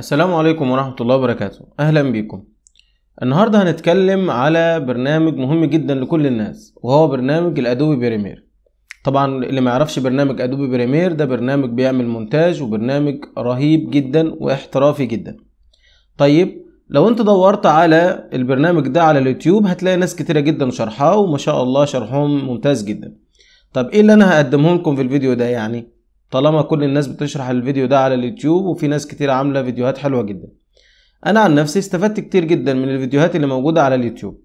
السلام عليكم ورحمة الله وبركاته أهلا بيكم النهاردة هنتكلم على برنامج مهم جدا لكل الناس وهو برنامج الأدوبي بريمير طبعا اللي ما يعرفش برنامج أدوبي بريمير ده برنامج بيعمل مونتاج وبرنامج رهيب جدا واحترافي جدا طيب لو انت دورت على البرنامج ده على اليوتيوب هتلاقي ناس كتيرة جدا شرحاه وما شاء الله شرحهم ممتاز جدا طب ايه اللي انا هقدمه لكم في الفيديو ده يعني طالما كل الناس بتشرح الفيديو ده على اليوتيوب وفي ناس كتير عامله فيديوهات حلوه جدا انا عن نفسي استفدت كتير جدا من الفيديوهات اللي موجوده على اليوتيوب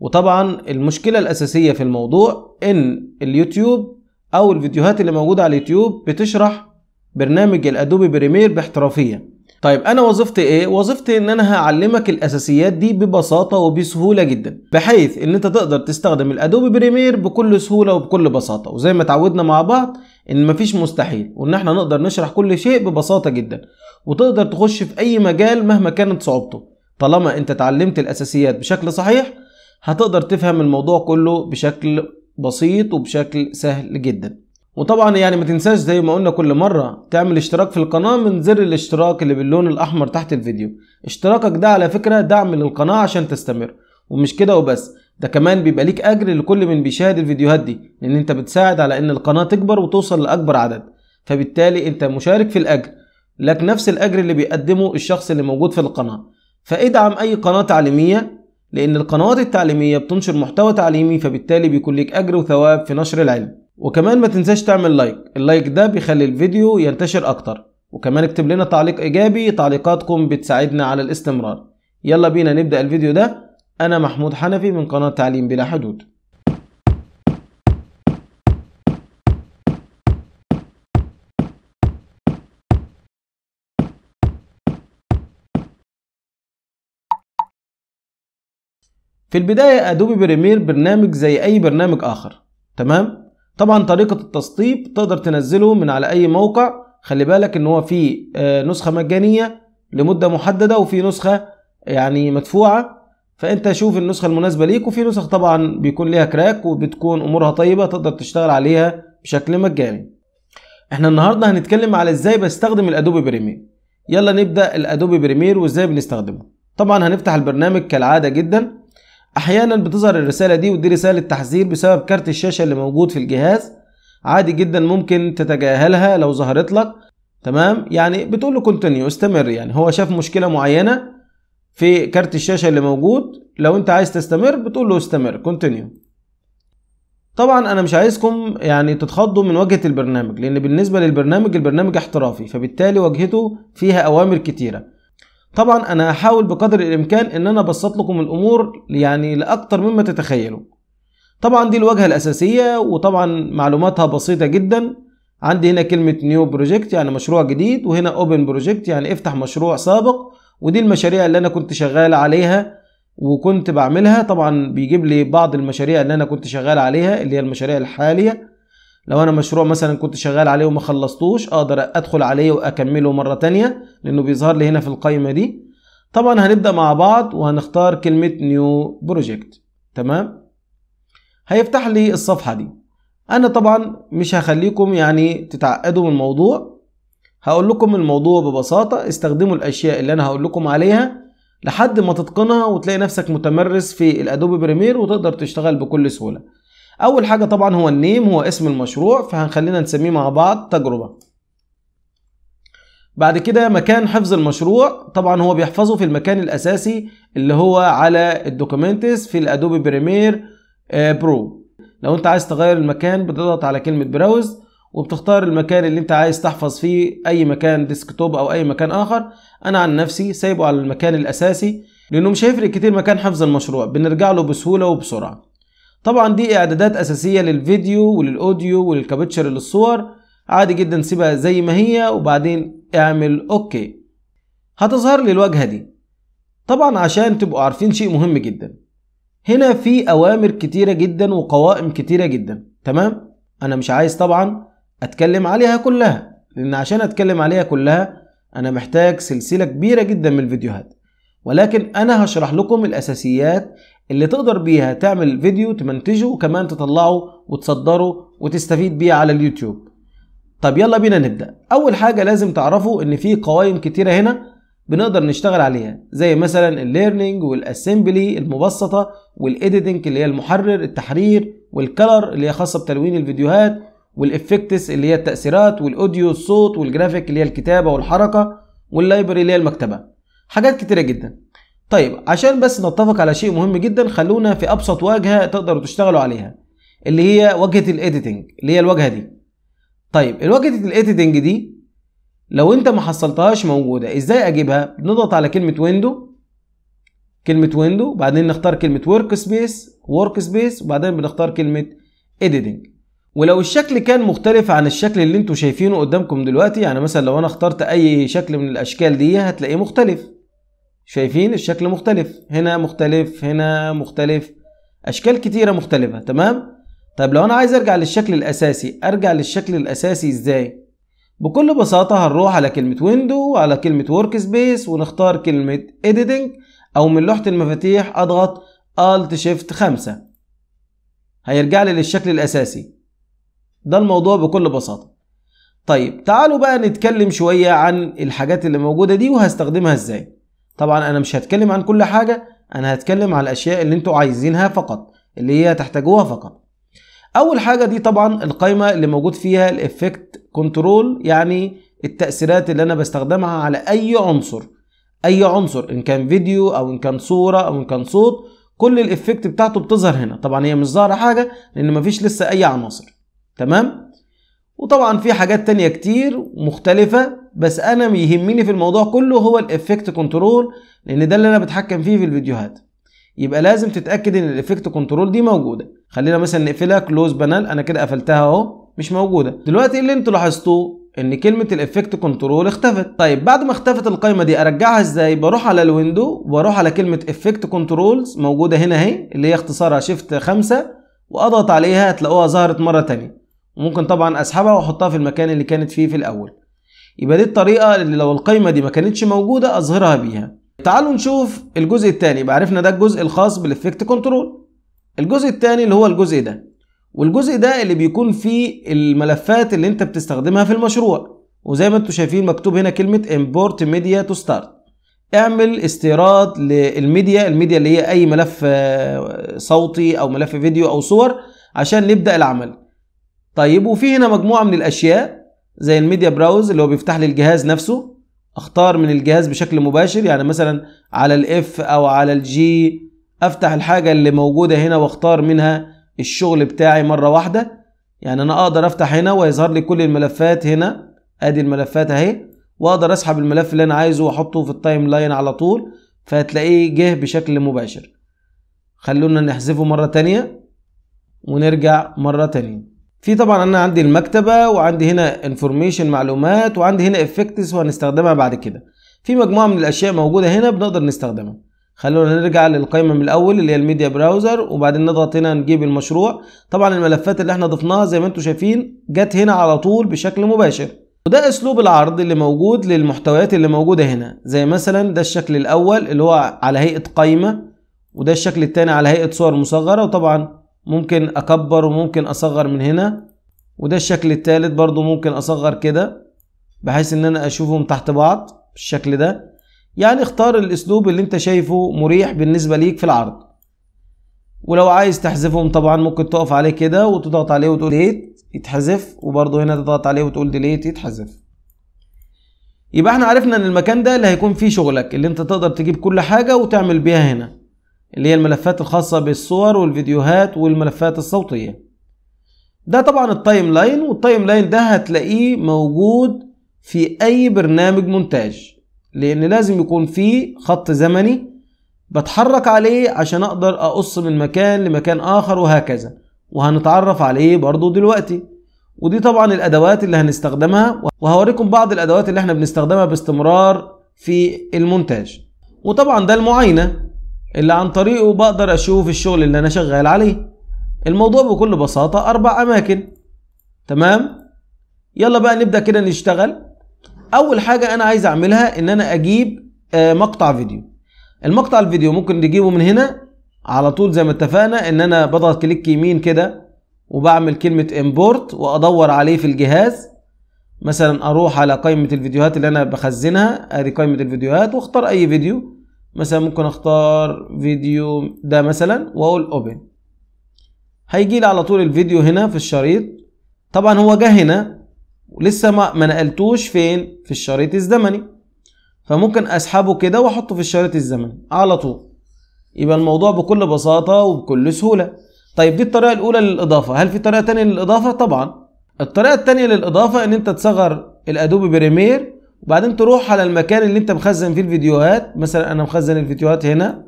وطبعا المشكله الاساسيه في الموضوع ان اليوتيوب او الفيديوهات اللي موجوده على اليوتيوب بتشرح برنامج الادوبي بريمير باحترافيه طيب انا وظيفتي ايه وظيفتي ان انا هعلمك الاساسيات دي ببساطه وبسهوله جدا بحيث ان انت تقدر تستخدم الادوبي بريمير بكل سهوله وبكل بساطه وزي ما اتعودنا مع بعض ان مفيش مستحيل وان احنا نقدر نشرح كل شيء ببساطه جدا وتقدر تخش في اي مجال مهما كانت صعوبته طالما انت اتعلمت الاساسيات بشكل صحيح هتقدر تفهم الموضوع كله بشكل بسيط وبشكل سهل جدا وطبعا يعني ما تنساش زي ما قلنا كل مرة تعمل اشتراك في القناة من زر الاشتراك اللي باللون الاحمر تحت الفيديو اشتراكك ده على فكرة دعم للقناة عشان تستمر ومش كده وبس ده كمان بيبقى ليك اجر لكل من بيشاهد الفيديوهات دي لان انت بتساعد على ان القناه تكبر وتوصل لاكبر عدد فبالتالي انت مشارك في الاجر لك نفس الاجر اللي بيقدمه الشخص اللي موجود في القناه فادعم اي قناه تعليميه لان القنوات التعليميه بتنشر محتوى تعليمي فبالتالي بيكون ليك اجر وثواب في نشر العلم وكمان ما تنساش تعمل لايك اللايك ده بيخلي الفيديو ينتشر اكتر وكمان اكتب لنا تعليق ايجابي تعليقاتكم بتساعدنا على الاستمرار يلا بينا نبدا الفيديو ده أنا محمود حنفي من قناة تعليم بلا حدود في البداية أدوبي بريمير برنامج زي أي برنامج آخر تمام؟ طبعا طريقة التسطيب تقدر تنزله من على أي موقع خلي بالك إن هو في آه، نسخة مجانية لمدة محددة وفي نسخة يعني مدفوعة فانت شوف النسخه المناسبه ليك وفي نسخ طبعا بيكون ليها كراك وبتكون امورها طيبه تقدر تشتغل عليها بشكل مجاني احنا النهارده هنتكلم على ازاي بستخدم الادوبي بريمير يلا نبدا الادوبي بريمير وازاي بنستخدمه طبعا هنفتح البرنامج كالعاده جدا احيانا بتظهر الرساله دي ودي رساله تحذير بسبب كارت الشاشه اللي موجود في الجهاز عادي جدا ممكن تتجاهلها لو ظهرت لك تمام يعني بتقول له كونتينيو استمر يعني هو شاف مشكله معينه في كارت الشاشة اللي موجود لو انت عايز تستمر بتقول له استمر كونتينيو طبعا انا مش عايزكم يعني تتخضوا من واجهه البرنامج لان بالنسبه للبرنامج البرنامج احترافي فبالتالي واجهته فيها اوامر كتيره طبعا انا هحاول بقدر الامكان ان انا ابسط لكم الامور يعني لاكتر مما تتخيلوا طبعا دي الواجهه الاساسيه وطبعا معلوماتها بسيطه جدا عندي هنا كلمه نيو بروجكت يعني مشروع جديد وهنا اوبن بروجكت يعني افتح مشروع سابق ودي المشاريع اللي انا كنت شغال عليها وكنت بعملها طبعا بيجيب لي بعض المشاريع اللي انا كنت شغال عليها اللي هي المشاريع الحاليه لو انا مشروع مثلا كنت شغال عليه وما خلصتوش اقدر ادخل عليه واكمله مره تانية لانه بيظهر لي هنا في القائمه دي طبعا هنبدا مع بعض وهنختار كلمه نيو بروجكت تمام هيفتح لي الصفحه دي انا طبعا مش هخليكم يعني تتعقدوا من الموضوع هقول لكم الموضوع ببساطة استخدموا الأشياء اللي أنا هقول لكم عليها لحد ما تتقنها وتلاقي نفسك متمرس في الأدوبي بريمير وتقدر تشتغل بكل سهولة أول حاجة طبعا هو النيم هو اسم المشروع فهنخلينا نسميه مع بعض تجربة بعد كده مكان حفظ المشروع طبعا هو بيحفظه في المكان الأساسي اللي هو على الدوكيومنتس في الأدوبي بريمير آه، برو لو انت عايز تغير المكان بتضغط على كلمة براوز وبتختار المكان اللي انت عايز تحفظ فيه اي مكان ديسكتوب او اي مكان اخر انا عن نفسي سايبه على المكان الاساسي لانه مش هيفرق كتير مكان حفظ المشروع بنرجع له بسهوله وبسرعه طبعا دي اعدادات اساسيه للفيديو وللاوديو وللكابتشر للصور عادي جدا سيبها زي ما هي وبعدين اعمل اوكي هتظهر لي الواجهه دي طبعا عشان تبقوا عارفين شيء مهم جدا هنا في اوامر كتيره جدا وقوائم كتيره جدا تمام انا مش عايز طبعا اتكلم عليها كلها لان عشان اتكلم عليها كلها انا محتاج سلسله كبيره جدا من الفيديوهات ولكن انا هشرح لكم الاساسيات اللي تقدر بيها تعمل فيديو تمنتجه وكمان تطلعه وتصدره وتستفيد بيه على اليوتيوب طب يلا بينا نبدا اول حاجه لازم تعرفوا ان في قوائم كتيره هنا بنقدر نشتغل عليها زي مثلا الليرنينج والاسمبلي المبسطه والايديتنج اللي هي المحرر التحرير والكلر اللي هي خاصه بتلوين الفيديوهات والافكتس اللي هي التاثيرات والاوديو الصوت والجرافيك اللي هي الكتابه والحركه واللايبرري اللي هي المكتبه حاجات كتيره جدا طيب عشان بس نتفق على شيء مهم جدا خلونا في ابسط واجهه تقدروا تشتغلوا عليها اللي هي واجهه الايديتنج اللي هي الواجهه دي طيب الواجهه الايديتنج دي لو انت ما حصلتهاش موجوده ازاي اجيبها نضغط على كلمه ويندو كلمه ويندو بعدين نختار كلمه ورك سبيس ورك سبيس وبعدين بنختار كلمه ايديتنج ولو الشكل كان مختلف عن الشكل اللي انتوا شايفينه قدامكم دلوقتي يعني مثلا لو انا اخترت اي شكل من الاشكال دي هتلاقيه مختلف شايفين الشكل مختلف هنا مختلف هنا مختلف اشكال كتيره مختلفه تمام طيب لو انا عايز ارجع للشكل الاساسي ارجع للشكل الاساسي ازاي بكل بساطه هنروح على كلمه ويندو وعلى كلمه ورك سبيس ونختار كلمه editing او من لوحه المفاتيح اضغط alt shift 5 هيرجع لي للشكل الاساسي ده الموضوع بكل بساطة طيب تعالوا بقى نتكلم شوية عن الحاجات اللي موجودة دي وهستخدمها ازاي طبعا انا مش هتكلم عن كل حاجة انا هتكلم عن الاشياء اللي انتوا عايزينها فقط اللي هي تحتاجوها فقط اول حاجة دي طبعا القائمة اللي موجود فيها الافكت كنترول يعني التأثيرات اللي انا بستخدمها على اي عنصر اي عنصر ان كان فيديو او ان كان صورة او ان كان صوت كل الافكت بتاعته بتظهر هنا طبعا هي مش ظاهرة حاجة لان مفيش لسه اي عناصر تمام وطبعا في حاجات تانية كتير مختلفة بس انا يهمني في الموضوع كله هو الافكت كنترول لان ده اللي انا بتحكم فيه في الفيديوهات يبقى لازم تتاكد ان الافكت كنترول دي موجوده خلينا مثلا نقفلها كلوز بانل انا كده قفلتها اهو مش موجوده دلوقتي اللي انتوا لاحظتوه ان كلمه الافكت كنترول اختفت طيب بعد ما اختفت القايمه دي ارجعها ازاي بروح على الويندو واروح على كلمه افكت كنترولز موجوده هنا اهي اللي هي اختصارها شيفت 5 واضغط عليها هتلاقوها ظهرت مره ثانيه وممكن طبعا اسحبها واحطها في المكان اللي كانت فيه في الاول يبقى دي الطريقه اللي لو القايمه دي ما كانتش موجوده اظهرها بيها تعالوا نشوف الجزء الثاني يبقى عرفنا ده الجزء الخاص بالافكت كنترول الجزء الثاني اللي هو الجزء ده والجزء ده اللي بيكون فيه الملفات اللي انت بتستخدمها في المشروع وزي ما انتم شايفين مكتوب هنا كلمه امبورت ميديا تو ستارت اعمل استيراد للميديا الميديا اللي هي اي ملف آه، صوتي او ملف فيديو او صور عشان نبدا العمل طيب وفي هنا مجموعة من الأشياء زي الميديا براوز اللي هو بيفتح لي الجهاز نفسه اختار من الجهاز بشكل مباشر يعني مثلا على الاف او على الجي افتح الحاجة اللي موجودة هنا واختار منها الشغل بتاعي مرة واحدة يعني انا اقدر افتح هنا ويظهر لي كل الملفات هنا ادي الملفات اهي واقدر اسحب الملف اللي انا عايزه واحطه في التايم لاين على طول فهتلاقيه جه بشكل مباشر خلونا نحذفه مرة تانية ونرجع مرة تانية في طبعا انا عندي المكتبه وعندي هنا انفورميشن معلومات وعندي هنا افكتس وهنستخدمها بعد كده في مجموعه من الاشياء موجوده هنا بنقدر نستخدمها خلونا نرجع للقائمه من الاول اللي هي الميديا براوزر وبعدين نضغط هنا نجيب المشروع طبعا الملفات اللي احنا ضفناها زي ما انتم شايفين جت هنا على طول بشكل مباشر وده اسلوب العرض اللي موجود للمحتويات اللي موجوده هنا زي مثلا ده الشكل الاول اللي هو على هيئه قائمه وده الشكل الثاني على هيئه صور مصغره وطبعا ممكن اكبر وممكن اصغر من هنا وده الشكل الثالث برضو ممكن اصغر كده بحيث ان انا اشوفهم تحت بعض بالشكل ده يعني اختار الاسلوب اللي انت شايفه مريح بالنسبة ليك في العرض ولو عايز تحذفهم طبعا ممكن تقف عليه كده وتضغط عليه وتقول ديليت يتحذف وبرضه هنا تضغط عليه وتقول ديليت يتحذف يبقى احنا عرفنا ان المكان ده اللي هيكون فيه شغلك اللي انت تقدر تجيب كل حاجة وتعمل بيها هنا اللي هي الملفات الخاصة بالصور والفيديوهات والملفات الصوتية ده طبعا التايم لاين والتايم لاين ده هتلاقيه موجود في اي برنامج مونتاج لان لازم يكون فيه خط زمني بتحرك عليه عشان اقدر اقص من مكان لمكان اخر وهكذا وهنتعرف عليه برضو دلوقتي ودي طبعا الادوات اللي هنستخدمها وهوريكم بعض الادوات اللي احنا بنستخدمها باستمرار في المونتاج وطبعا ده المعاينه اللي عن طريقه بقدر اشوف الشغل اللي انا شغال عليه الموضوع بكل بساطة اربع اماكن تمام يلا بقى نبدأ كده نشتغل اول حاجة انا عايز اعملها ان انا اجيب آه، مقطع فيديو المقطع الفيديو ممكن نجيبه من هنا على طول زي ما اتفقنا ان انا بضغط كليك يمين كده وبعمل كلمة امبورت وادور عليه في الجهاز مثلا اروح على قائمة الفيديوهات اللي انا بخزنها ادي قائمة الفيديوهات واختار اي فيديو مثلا ممكن اختار فيديو ده مثلا واقول اوبن هيجي لي على طول الفيديو هنا في الشريط طبعا هو جه هنا ولسه ما ما نقلتوش فين في الشريط الزمني فممكن اسحبه كده واحطه في الشريط الزمني على طول يبقى الموضوع بكل بساطه وبكل سهوله طيب دي الطريقه الاولى للاضافه هل في طريقه ثانيه للاضافه طبعا الطريقه الثانيه للاضافه ان انت تصغر الادوبي بريمير وبعدين تروح على المكان اللي انت مخزن فيه الفيديوهات مثلا انا مخزن الفيديوهات هنا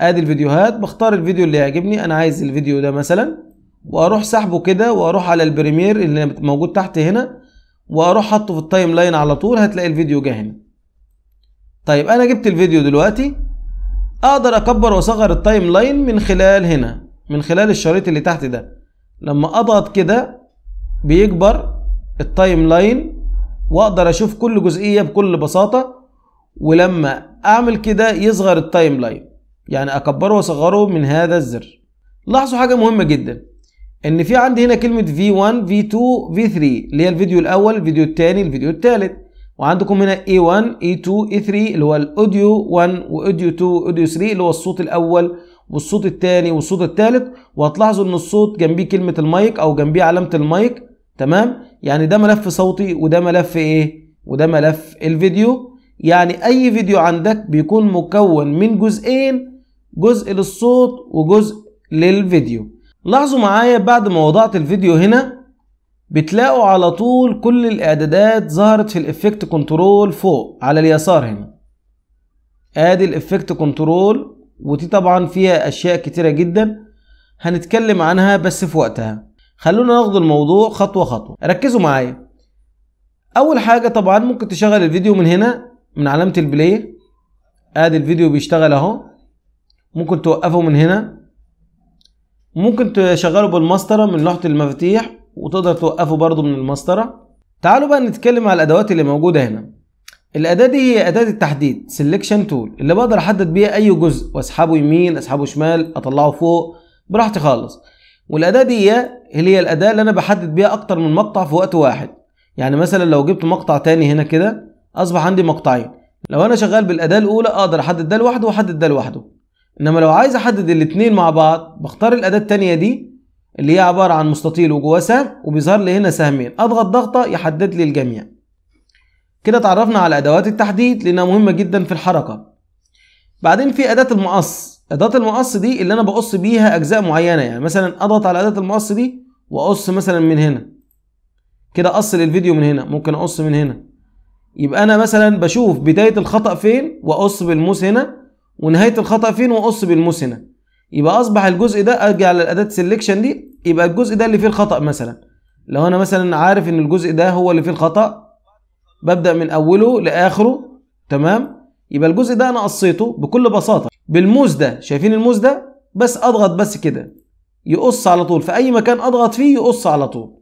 ادي الفيديوهات بختار الفيديو اللي يعجبني انا عايز الفيديو ده مثلا واروح سحبه كده واروح على البريمير اللي موجود تحت هنا واروح حاطه في التايم لاين على طول هتلاقي الفيديو جه هنا طيب انا جبت الفيديو دلوقتي اقدر اكبر واصغر التايم لاين من خلال هنا من خلال الشريط اللي تحت ده لما اضغط كده بيكبر التايم لاين واقدر اشوف كل جزئيه بكل بساطه ولما اعمل كده يصغر التايم لاين يعني اكبره واصغره من هذا الزر لاحظوا حاجه مهمه جدا ان في عندي هنا كلمه v1 v2 v3 اللي هي الفيديو الاول الفيديو الثاني الفيديو الثالث وعندكم هنا A1 A2 A3 اللي هو الاوديو 1 واوديو 2 واوديو 3 اللي هو الصوت الاول والصوت الثاني والصوت الثالث وهتلاحظوا ان الصوت جنبيه كلمه المايك او جنبيه علامه المايك تمام يعني ده ملف صوتي وده ملف ايه وده ملف الفيديو يعني اي فيديو عندك بيكون مكون من جزئين جزء للصوت وجزء للفيديو لاحظوا معايا بعد ما وضعت الفيديو هنا بتلاقوا على طول كل الاعدادات ظهرت في الافكت كنترول فوق على اليسار هنا ادي الافكت كنترول ودي طبعا فيها اشياء كتيره جدا هنتكلم عنها بس في وقتها خلونا ناخد الموضوع خطوه خطوه ركزوا معايا اول حاجه طبعا ممكن تشغل الفيديو من هنا من علامه البلاي ادي الفيديو بيشتغل اهو ممكن توقفه من هنا ممكن تشغله بالمسطره من لوحه المفاتيح وتقدر توقفه برضو من المسطره تعالوا بقى نتكلم على الادوات اللي موجوده هنا الاداه دي هي اداه التحديد سيلكشن تول اللي بقدر احدد بيها اي جزء واسحبه يمين اسحبه شمال اطلعه فوق براحتي خالص والاداه دي اللي هي الاداه اللي انا بحدد بيها اكتر من مقطع في وقت واحد يعني مثلا لو جبت مقطع تاني هنا كده اصبح عندي مقطعين لو انا شغال بالاداه الاولى اقدر احدد ده لوحده واحدد ده لوحده انما لو عايز احدد الاثنين مع بعض بختار الاداه الثانيه دي اللي هي عباره عن مستطيل وجواه سهم وبيظهر لي هنا سهمين اضغط ضغطه يحدد لي الجميع كده اتعرفنا على ادوات التحديد لانها مهمه جدا في الحركه بعدين في اداه المقص اداه المقص دي اللي انا بقص بيها اجزاء معينه يعني مثلا اضغط على اداه المقص دي واقص مثلا من هنا كده اقص للفيديو من هنا ممكن اقص من هنا يبقى انا مثلا بشوف بدايه الخطا فين واقص بالموس هنا ونهايه الخطا فين واقص بالموس هنا يبقى اصبح الجزء ده ارجع للاداه سيلكشن دي يبقى الجزء ده اللي فيه الخطا مثلا لو انا مثلا عارف ان الجزء ده هو اللي فيه الخطا ببدا من اوله لاخره تمام يبقى الجزء ده انا قصيته بكل بساطه بالموز ده شايفين الموز ده بس اضغط بس كده يقص على طول في اي مكان اضغط فيه يقص على طول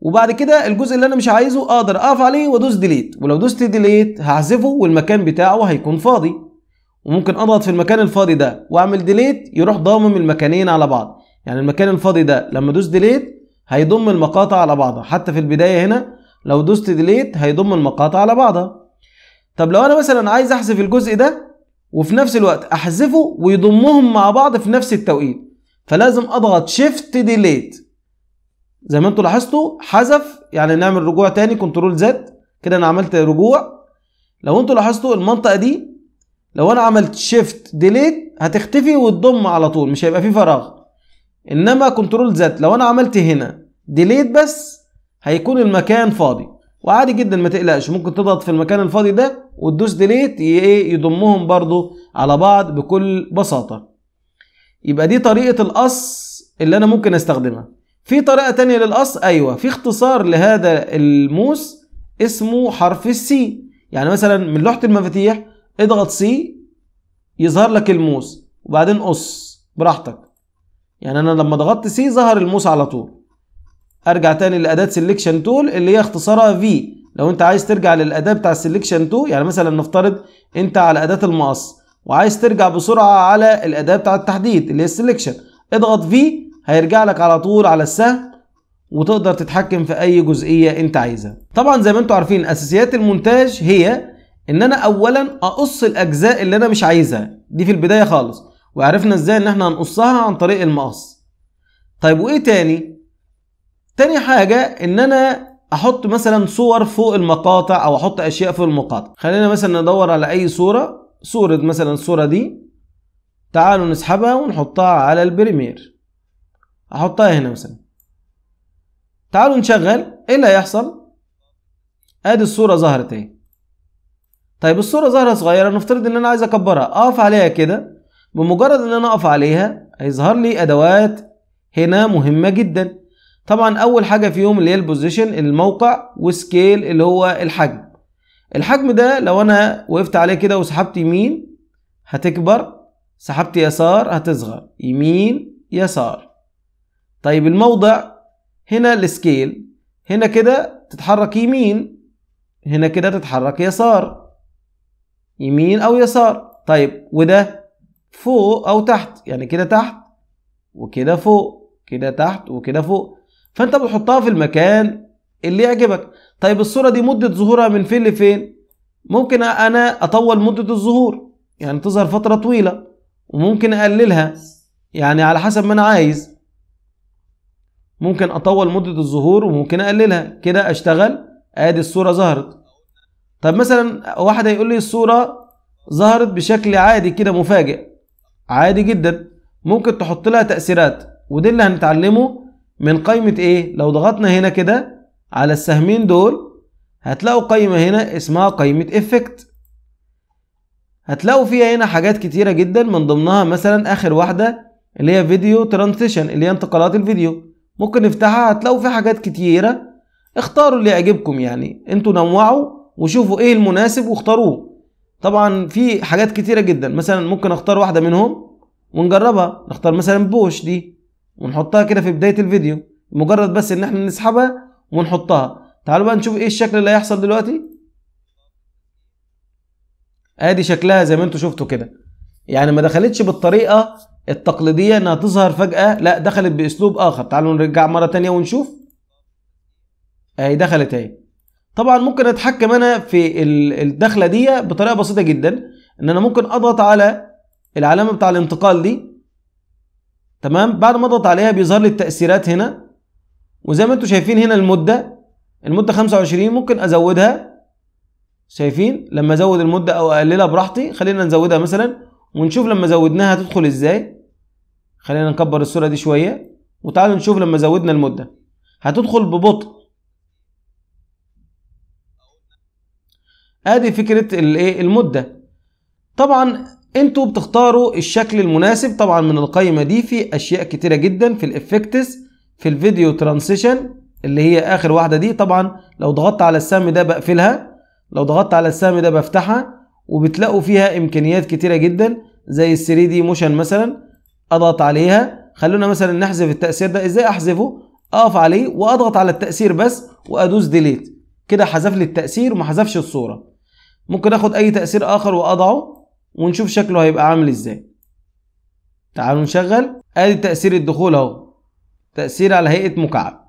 وبعد كده الجزء اللي انا مش عايزه اقدر اقف عليه وادوس ديليت ولو دوست ديليت هحذفه والمكان بتاعه هيكون فاضي وممكن اضغط في المكان الفاضي ده واعمل ديليت يروح ضامم المكانين على بعض يعني المكان الفاضي ده لما ادوس ديليت هيضم المقاطع على بعضها حتى في البدايه هنا لو دوست ديليت هيضم المقاطع على بعضها طب لو انا مثلا عايز احذف الجزء ده وفي نفس الوقت احذفه ويضمهم مع بعض في نفس التوقيت فلازم اضغط شيفت ديليت زي ما انتم لاحظتوا حذف يعني نعمل رجوع تاني كنترول زد كده انا عملت رجوع لو انتم لاحظتوا المنطقه دي لو انا عملت شيفت ديليت هتختفي وتضم على طول مش هيبقى فيه فراغ انما كنترول زد لو انا عملت هنا ديليت بس هيكون المكان فاضي وعادي جدا ما تقلقش ممكن تضغط في المكان الفاضي ده وتدوس ديليت ايه يضمهم برضو على بعض بكل بساطة يبقى دي طريقة القص اللي انا ممكن استخدمها في طريقة تانية للقص ايوه في اختصار لهذا الموس اسمه حرف السي يعني مثلا من لوحة المفاتيح اضغط سي يظهر لك الموس وبعدين قص براحتك يعني انا لما ضغطت سي ظهر الموس على طول ارجع تاني لأداة سيلكشن تول اللي هي اختصارها في لو انت عايز ترجع للأداة بتاع السيلكشن تول يعني مثلا نفترض انت على أداة المقص وعايز ترجع بسرعة على الأداة بتاع التحديد اللي هي السيلكشن اضغط في هيرجع لك على طول على السهم وتقدر تتحكم في اي جزئيه انت عايزها طبعا زي ما انتم عارفين اساسيات المونتاج هي ان انا اولا اقص الاجزاء اللي انا مش عايزها دي في البدايه خالص وعرفنا ازاي ان احنا هنقصها عن طريق المقص طيب وايه تاني تاني حاجة ان انا احط مثلا صور فوق المقاطع او احط اشياء فوق المقاطع خلينا مثلا ندور على اي صورة صورة مثلا الصورة دي تعالوا نسحبها ونحطها على البريمير احطها هنا مثلا تعالوا نشغل ايه اللي هيحصل ادي الصورة ظهرت اهي طيب الصورة ظاهرة صغيرة نفترض ان انا عايز اكبرها اقف عليها كده بمجرد ان انا اقف عليها هيظهر لي ادوات هنا مهمة جدا طبعا اول حاجه فيهم اللي هي البوزيشن الموقع وسكيل اللي هو الحجم الحجم ده لو انا وقفت عليه كده وسحبت يمين هتكبر سحبت يسار هتصغر يمين يسار طيب الموضع هنا السكيل هنا كده تتحرك يمين هنا كده تتحرك يسار يمين او يسار طيب وده فوق او تحت يعني كده تحت وكده فوق كده تحت وكده فوق فانت بتحطها في المكان اللي يعجبك طيب الصوره دي مده ظهورها من فين لفين ممكن انا اطول مده الظهور يعني تظهر فتره طويله وممكن اقللها يعني على حسب ما انا عايز ممكن اطول مده الظهور وممكن اقللها كده اشتغل ادي الصوره ظهرت طب مثلا واحد هيقول لي الصوره ظهرت بشكل عادي كده مفاجئ عادي جدا ممكن تحط لها تاثيرات وده اللي هنتعلمه من قائمة ايه لو ضغطنا هنا كده على السهمين دول هتلاقوا قائمة هنا اسمها قائمة افكت هتلاقوا فيها هنا حاجات كتيرة جدا من ضمنها مثلا اخر واحدة اللي هي فيديو ترانزيشن اللي هي انتقالات الفيديو ممكن نفتحها هتلاقوا فيها حاجات كتيرة اختاروا اللي يعجبكم يعني انتوا نوعوا وشوفوا ايه المناسب واختاروه طبعا في حاجات كتيرة جدا مثلا ممكن اختار واحدة منهم ونجربها نختار مثلا بوش دي ونحطها كده في بدايه الفيديو مجرد بس ان احنا نسحبها ونحطها تعالوا بقى نشوف ايه الشكل اللي هيحصل دلوقتي ادي شكلها زي ما انتم شفتوا كده يعني ما دخلتش بالطريقه التقليديه انها تظهر فجاه لا دخلت باسلوب اخر تعالوا نرجع مره تانية ونشوف اهي دخلت اهي طبعا ممكن اتحكم انا في الدخله دي بطريقه بسيطه جدا ان انا ممكن اضغط على العلامه بتاع الانتقال دي تمام بعد ما اضغط عليها بيظهر لي التاثيرات هنا وزي ما انتم شايفين هنا المده المده 25 ممكن ازودها شايفين لما ازود المده او اقللها براحتي خلينا نزودها مثلا ونشوف لما زودناها هتدخل ازاي خلينا نكبر الصوره دي شويه وتعالوا نشوف لما زودنا المده هتدخل ببطء ادي فكره الايه المده طبعا انتوا بتختاروا الشكل المناسب طبعا من القايمة دي في اشياء كتيرة جدا في الافكتس في الفيديو ترانسيشن اللي هي اخر واحدة دي طبعا لو ضغطت على السهم ده بقفلها لو ضغطت على السهم ده بفتحها وبتلاقوا فيها امكانيات كتيرة جدا زي الثري دي موشن مثلا اضغط عليها خلونا مثلا نحذف التأثير ده ازاي احذفه اقف عليه واضغط على التأثير بس وادوس ديليت كده حذف لي التأثير وما حذفش الصورة ممكن اخد اي تأثير اخر واضعه ونشوف شكله هيبقى عامل ازاي تعالوا نشغل ادي تأثير الدخول اهو تأثير على هيئة مكعب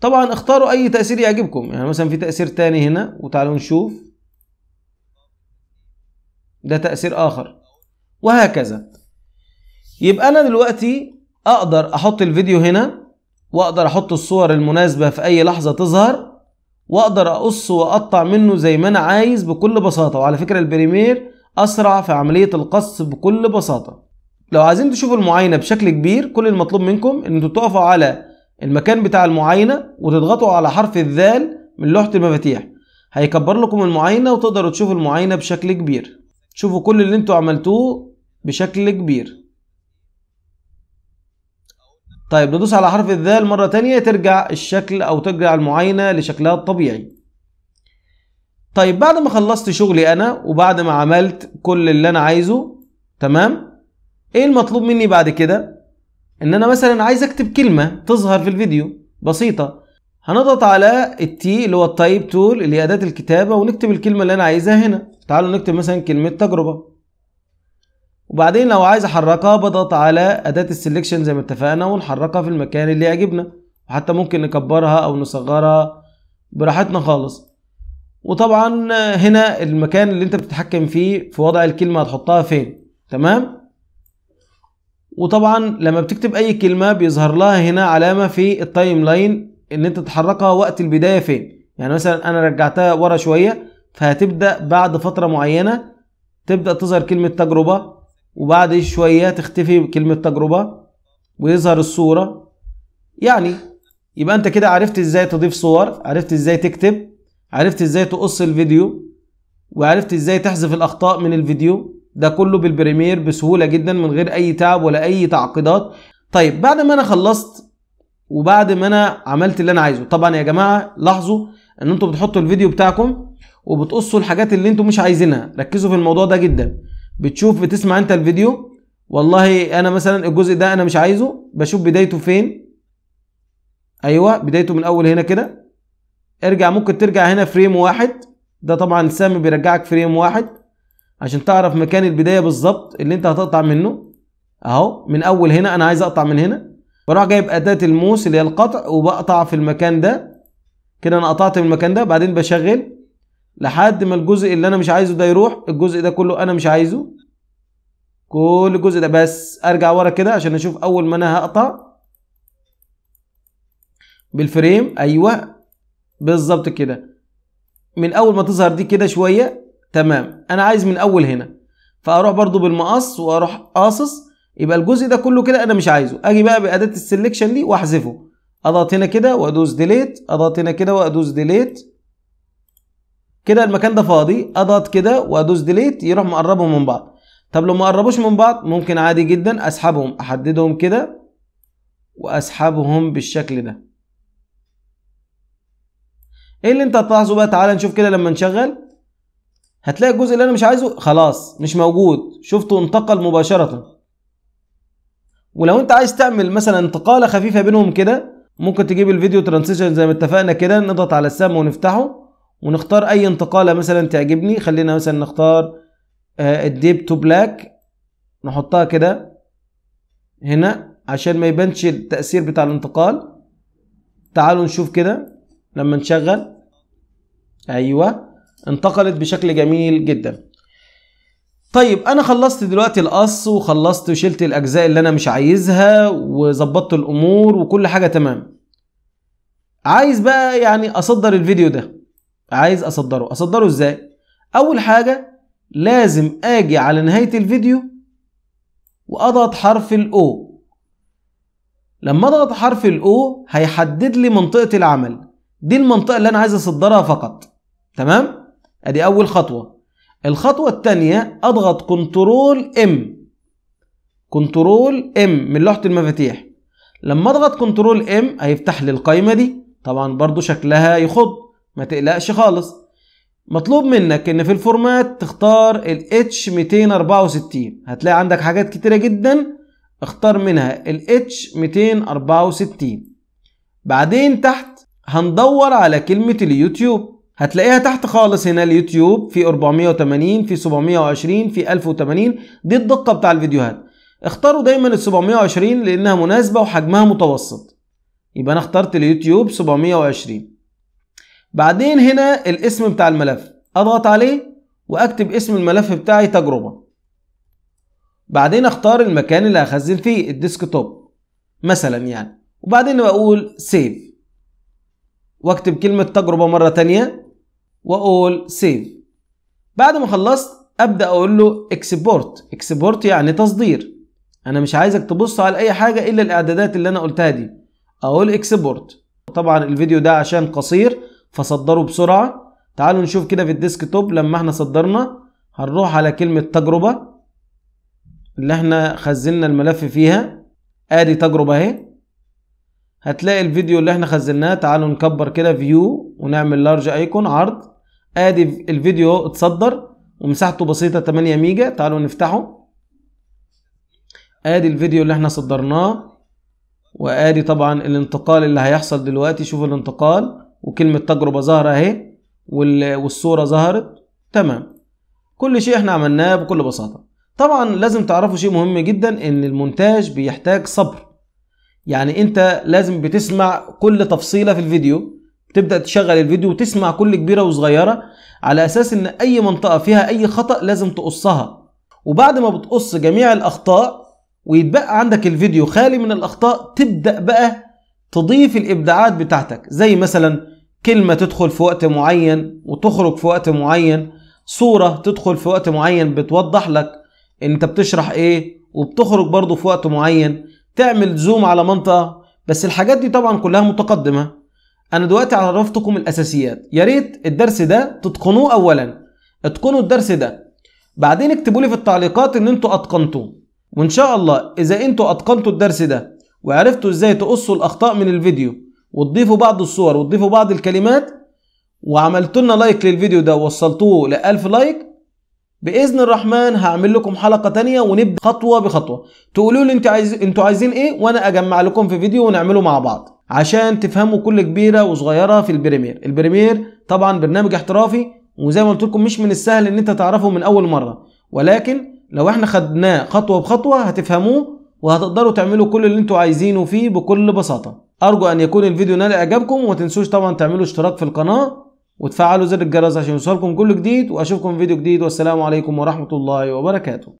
طبعا اختاروا اي تأثير يعجبكم يعني مثلا في تأثير تاني هنا وتعالوا نشوف ده تأثير اخر وهكذا يبقى انا دلوقتي اقدر احط الفيديو هنا واقدر احط الصور المناسبة في اي لحظة تظهر واقدر اقص واقطع منه زي ما انا عايز بكل بساطة وعلى فكرة البريمير أسرع في عملية القص بكل بساطة لو عايزين تشوفوا المعاينة بشكل كبير كل المطلوب منكم إن انتوا تقفوا على المكان بتاع المعاينة وتضغطوا على حرف الذال من لوحة المفاتيح هيكبر لكم المعاينة وتقدروا تشوفوا المعاينة بشكل كبير شوفوا كل اللي انتوا عملتوه بشكل كبير طيب ندوس على حرف الذال مرة تانية ترجع الشكل أو ترجع المعاينة لشكلها الطبيعي طيب بعد ما خلصت شغلي انا وبعد ما عملت كل اللي انا عايزه تمام ايه المطلوب مني بعد كده ان انا مثلا عايز اكتب كلمه تظهر في الفيديو بسيطه هنضغط على التي اللي هو التايب تول اللي هي اداه الكتابه ونكتب الكلمه اللي انا عايزها هنا تعالوا نكتب مثلا كلمه تجربه وبعدين لو عايز احركها بضغط على اداه السلكشن زي ما اتفقنا ونحركها في المكان اللي يعجبنا وحتى ممكن نكبرها او نصغرها براحتنا خالص وطبعا هنا المكان اللي انت بتتحكم فيه في وضع الكلمه هتحطها فين تمام وطبعا لما بتكتب اي كلمه بيظهر لها هنا علامه في التايم لاين ان انت تحركها وقت البدايه فين يعني مثلا انا رجعتها ورا شويه فهتبدا بعد فتره معينه تبدا تظهر كلمه تجربه وبعد شويه تختفي كلمه تجربه ويظهر الصوره يعني يبقى انت كده عرفت ازاي تضيف صور عرفت ازاي تكتب عرفت ازاي تقص الفيديو وعرفت ازاي تحذف الاخطاء من الفيديو ده كله بالبريمير بسهوله جدا من غير اي تعب ولا اي تعقيدات طيب بعد ما انا خلصت وبعد ما انا عملت اللي انا عايزه طبعا يا جماعه لاحظوا ان انتوا بتحطوا الفيديو بتاعكم وبتقصوا الحاجات اللي انتوا مش عايزينها ركزوا في الموضوع ده جدا بتشوف بتسمع انت الفيديو والله انا مثلا الجزء ده انا مش عايزه بشوف بدايته فين ايوه بدايته من اول هنا كده ارجع ممكن ترجع هنا فريم واحد ده طبعا سامي بيرجعك فريم واحد عشان تعرف مكان البدايه بالظبط اللي انت هتقطع منه اهو من اول هنا انا عايز اقطع من هنا بروح جايب اداه الموس اللي هي القطع وبقطع في المكان ده كده انا قطعت من المكان ده بعدين بشغل لحد ما الجزء اللي انا مش عايزه ده يروح الجزء ده كله انا مش عايزه كل الجزء ده بس ارجع ورا كده عشان اشوف اول ما انا هقطع بالفريم ايوه بالظبط كده من اول ما تظهر دي كده شويه تمام انا عايز من اول هنا فاروح برضو بالمقص واروح قاصص يبقى الجزء ده كله كده انا مش عايزه اجي بقى باداه السلكشن دي واحذفه اضغط هنا كده وادوس ديليت اضغط هنا كده وادوس ديليت كده المكان ده فاضي اضغط كده وادوس ديليت يروح مقربهم من بعض طب لو ما قربوش من بعض ممكن عادي جدا اسحبهم احددهم كده واسحبهم بالشكل ده ايه اللي انت هتلاحظه بقى تعالى نشوف كده لما نشغل هتلاقي الجزء اللي انا مش عايزه خلاص مش موجود شفته انتقل مباشرة ولو انت عايز تعمل مثلا انتقالة خفيفة بينهم كده ممكن تجيب الفيديو ترانزيشن زي ما اتفقنا كده نضغط على السهم ونفتحه ونختار اي انتقالة مثلا تعجبني خلينا مثلا نختار آه، الديب تو بلاك نحطها كده هنا عشان ما يبانش التأثير بتاع الانتقال تعالوا نشوف كده لما نشغل ايوه انتقلت بشكل جميل جدا طيب انا خلصت دلوقتي القص وخلصت وشلت الاجزاء اللي انا مش عايزها وظبطت الامور وكل حاجه تمام عايز بقى يعني اصدر الفيديو ده عايز اصدره اصدره ازاي اول حاجه لازم اجي على نهايه الفيديو واضغط حرف الاو لما اضغط حرف الاو هيحدد لي منطقه العمل دي المنطقة اللي أنا عايز أصدرها فقط تمام أدي أول خطوة الخطوة الثانية أضغط كنترول إم كنترول إم من لوحة المفاتيح لما أضغط كنترول إم هيفتح لي القايمة دي طبعا برضو شكلها يخض ما تقلقش خالص مطلوب منك ان في الفورمات تختار ال h 264 هتلاقي عندك حاجات كتيره جدا اختار منها ال h 264 بعدين تحت هندور على كلمة اليوتيوب هتلاقيها تحت خالص هنا اليوتيوب في 480 في 720 في 1080 دي الدقة بتاع الفيديوهات اختاروا دايما ال 720 لانها مناسبة وحجمها متوسط يبقى انا اخترت اليوتيوب 720 بعدين هنا الاسم بتاع الملف اضغط عليه واكتب اسم الملف بتاعي تجربة بعدين اختار المكان اللي هخزن فيه الديسكتوب مثلا يعني وبعدين بقول سيف واكتب كلمة تجربة مرة تانية واقول سيف بعد ما خلصت ابدا اقول له اكسبورت اكسبورت يعني تصدير انا مش عايزك تبص على اي حاجة الا الاعدادات اللي انا قلتها دي اقول اكسبورت طبعا الفيديو ده عشان قصير فصدره بسرعة تعالوا نشوف كده في الديسك توب لما احنا صدرنا هنروح على كلمة تجربة اللي احنا خزنا الملف فيها ادي تجربة اهي هتلاقي الفيديو اللي احنا خزناه تعالوا نكبر كده فيو ونعمل لارج ايكون عرض ادي الفيديو اتصدر ومساحته بسيطه 8 ميجا تعالوا نفتحه ادي الفيديو اللي احنا صدرناه وادي طبعا الانتقال اللي هيحصل دلوقتي شوفوا الانتقال وكلمه تجربه ظاهره اهي والصوره ظهرت تمام كل شيء احنا عملناه بكل بساطه طبعا لازم تعرفوا شيء مهم جدا ان المونتاج بيحتاج صبر يعني انت لازم بتسمع كل تفصيله في الفيديو تبدا تشغل الفيديو وتسمع كل كبيره وصغيره على اساس ان اي منطقه فيها اي خطا لازم تقصها وبعد ما بتقص جميع الاخطاء ويتبقى عندك الفيديو خالي من الاخطاء تبدا بقى تضيف الابداعات بتاعتك زي مثلا كلمه تدخل في وقت معين وتخرج في وقت معين صوره تدخل في وقت معين بتوضح لك انت بتشرح ايه وبتخرج برضه في وقت معين تعمل زوم على منطقه بس الحاجات دي طبعا كلها متقدمه انا دلوقتي عرفتكم الاساسيات يا ريت الدرس ده تتقنوه اولا اتقنوا الدرس ده بعدين اكتبوا لي في التعليقات ان انتوا اتقنتوه وان شاء الله اذا انتوا اتقنتوا الدرس ده وعرفتوا ازاي تقصوا الاخطاء من الفيديو وتضيفوا بعض الصور وتضيفوا بعض الكلمات وعملتوا لنا لايك للفيديو ده ووصلتوه ل 1000 لايك باذن الرحمن هعمل لكم حلقه تانية ونبدا خطوه بخطوه تقولوا لي انتوا عايز انتوا عايزين ايه وانا اجمع لكم في فيديو ونعمله مع بعض عشان تفهموا كل كبيره وصغيره في البريمير البريمير طبعا برنامج احترافي وزي ما قلت لكم مش من السهل ان انت تعرفه من اول مره ولكن لو احنا خدناه خطوه بخطوه هتفهموه وهتقدروا تعملوا كل اللي انتوا عايزينه فيه بكل بساطه ارجو ان يكون الفيديو نال اعجابكم وما تنسوش طبعا تعملوا اشتراك في القناه وتفعلوا زر الجرس عشان يوصلكم كل جديد واشوفكم في فيديو جديد والسلام عليكم ورحمه الله وبركاته